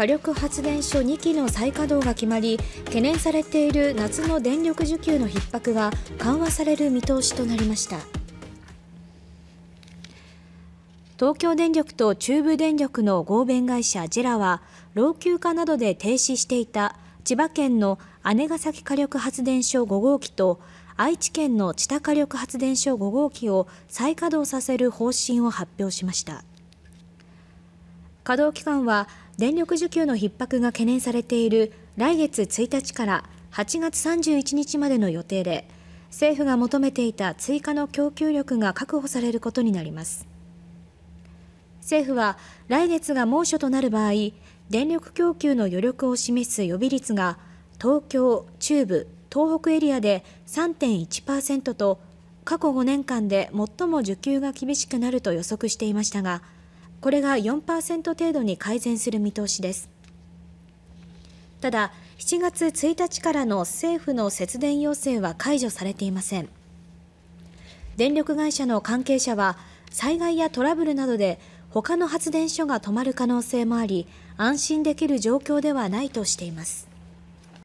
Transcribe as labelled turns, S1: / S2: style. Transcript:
S1: 火力発電所2基の再稼働が決まり懸念されている夏の電力需給の逼迫が緩和される見通しとなりました東京電力と中部電力の合弁会社ジェラは老朽化などで停止していた千葉県の姉崎火力発電所5号機と愛知県の知多火力発電所5号機を再稼働させる方針を発表しました。稼働期間は電力需給の逼迫が懸念されている来月1日から8月31日までの予定で政府が求めていた追加の供給力が確保されることになります政府は来月が猛暑となる場合電力供給の余力を示す予備率が東京、中部、東北エリアで3.1%と過去5年間で最も需給が厳しくなると予測していましたがこれが4%程度に改善する見通しです。ただ、7月1日からの政府の節電要請は解除されていません。電力会社の関係者は、災害やトラブルなどで他の発電所が止まる可能性もあり、安心できる状況ではないとしています。